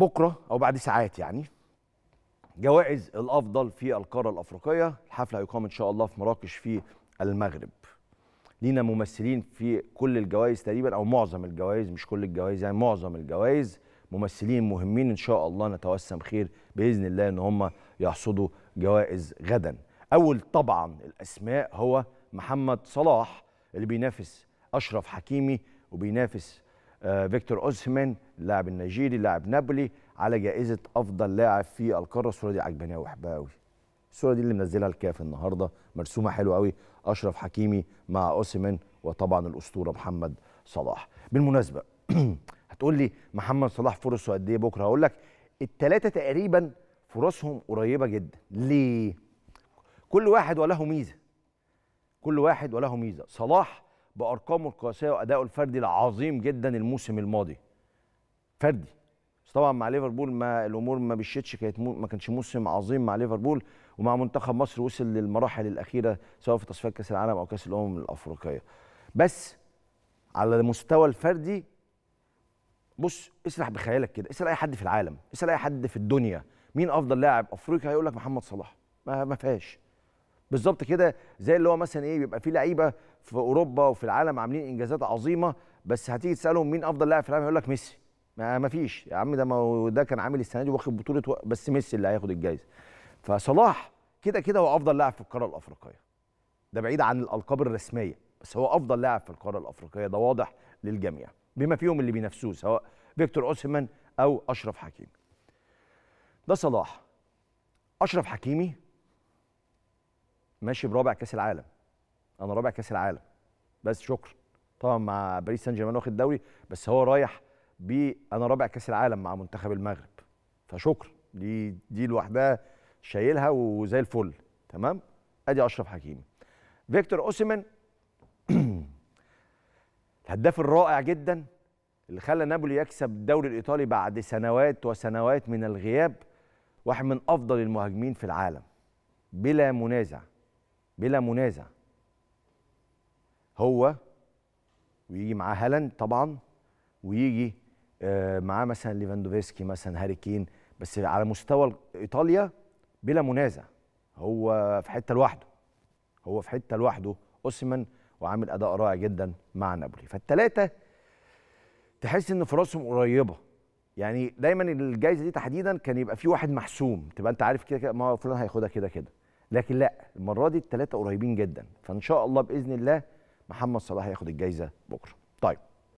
بكره او بعد ساعات يعني جوائز الافضل في القاره الافريقيه الحفله هيقام ان شاء الله في مراكش في المغرب لينا ممثلين في كل الجوائز تقريبا او معظم الجوائز مش كل الجوائز يعني معظم الجوائز ممثلين مهمين ان شاء الله نتوسم خير باذن الله ان هم يحصدوا جوائز غدا اول طبعا الاسماء هو محمد صلاح اللي بينافس اشرف حكيمي وبينافس فيكتور اوسمان اللاعب النيجيري لاعب نابولي على جائزه افضل لاعب في القاره الصوره دي عجباني قوي بحبها قوي الصوره دي اللي منزلها الكاف النهارده مرسومه حلوه قوي اشرف حكيمي مع اوسمان وطبعا الاسطوره محمد صلاح بالمناسبه هتقول لي محمد صلاح فرصه قد ايه بكره هقول لك الثلاثه تقريبا فرصهم قريبه جدا ليه كل واحد وله ميزه كل واحد وله ميزه صلاح بارقامه القياسيه وادائه الفردي العظيم جدا الموسم الماضي فردي بس طبعا مع ليفربول ما الامور ما مشيتش كانت ما كانش موسم عظيم مع ليفربول ومع منتخب مصر وصل للمراحل الاخيره سواء في تصفيات كاس العالم او كاس الامم الافريقيه بس على المستوى الفردي بص اسرح بخيالك كده اسال اي حد في العالم اسال اي حد في الدنيا مين افضل لاعب افريقي هيقول لك محمد صلاح ما فيهاش بالظبط كده زي اللي هو مثلا ايه بيبقى في لعيبه في اوروبا وفي العالم عاملين انجازات عظيمه بس هتيجي تسالهم مين افضل لاعب في العالم يقول لك ميسي ما فيش يا عم ده ما ده كان عامل السنه دي واخد بطوله و... بس ميسي اللي هياخد الجايزه فصلاح كده كده هو افضل لاعب في القاره الافريقيه ده بعيد عن الالقاب الرسميه بس هو افضل لاعب في القاره الافريقيه ده واضح للجميع بما فيهم اللي بينافسوه سواء فيكتور اوسمان او اشرف حكيمي ده صلاح اشرف حكيمي ماشي برابع كاس العالم انا رابع كاس العالم بس شكرا طبعا مع باريس سان جيرمان واخد دوري بس هو رايح ب انا رابع كاس العالم مع منتخب المغرب فشكرا دي دي لوحدها شايلها وزي الفل تمام ادي اشرف حكيمي فيكتور اوسيمن الهداف الرائع جدا اللي خلى نابولي يكسب الدوري الايطالي بعد سنوات وسنوات من الغياب واحد من افضل المهاجمين في العالم بلا منازع بلا منازع هو ويجي معاه هالاند طبعا ويجي آه، معاه مثلا ليفاندوفسكي مثلا هاري كين بس على مستوى ايطاليا بلا منازع هو في حته لوحده هو في حته لوحده اوسمان وعامل اداء رائع جدا مع نابولي فالثلاثه تحس ان فرصهم قريبه يعني دايما الجائزه دي تحديدا كان يبقى في واحد محسوم تبقى انت عارف كده ما فلان هياخدها كده كده لكن لا المره دي الثلاثه قريبين جدا فان شاء الله باذن الله محمد صلاح ياخد الجايزه بكره طيب